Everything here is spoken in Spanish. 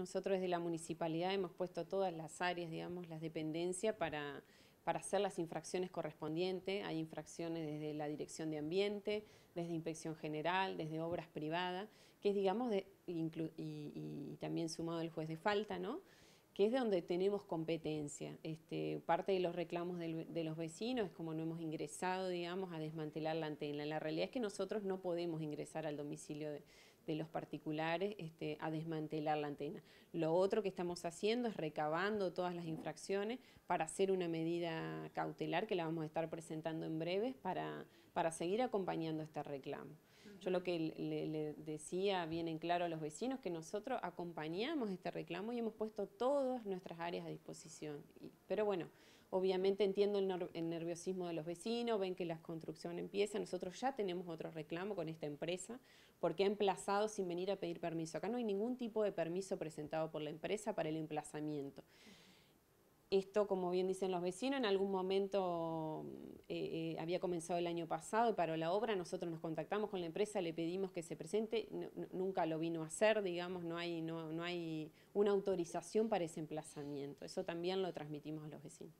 Nosotros desde la municipalidad hemos puesto todas las áreas, digamos, las dependencias para, para hacer las infracciones correspondientes. Hay infracciones desde la Dirección de Ambiente, desde Inspección General, desde Obras Privadas, que es, digamos, y, también sumado el juez de falta, ¿no? que es donde tenemos competencia. Este, parte de los reclamos de los vecinos es como no hemos ingresado, digamos, a desmantelar la antena. La realidad es que nosotros no podemos ingresar al domicilio de, los particulares este, a desmantelar la antena. Lo otro que estamos haciendo es recabando todas las infracciones para hacer una medida cautelar que la vamos a estar presentando en breve para, para seguir acompañando este reclamo. Yo lo que le, decía bien en claro a los vecinos que nosotros acompañamos este reclamo y hemos puesto todo nuestras áreas a disposición. pero bueno, obviamente entiendo el, el, nerviosismo de los vecinos, ven que la construcción empieza, nosotros ya tenemos otro reclamo con esta empresa porque ha emplazado sin venir a pedir permiso. Acá no hay ningún tipo de permiso presentado por la empresa para el emplazamiento. Esto, como bien dicen los vecinos, en algún momento había comenzado el año pasado y paró la obra, nosotros nos contactamos con la empresa, le pedimos que se presente, nunca lo vino a hacer, digamos, no hay, no, no hay una autorización para ese emplazamiento. Eso también lo transmitimos a los vecinos.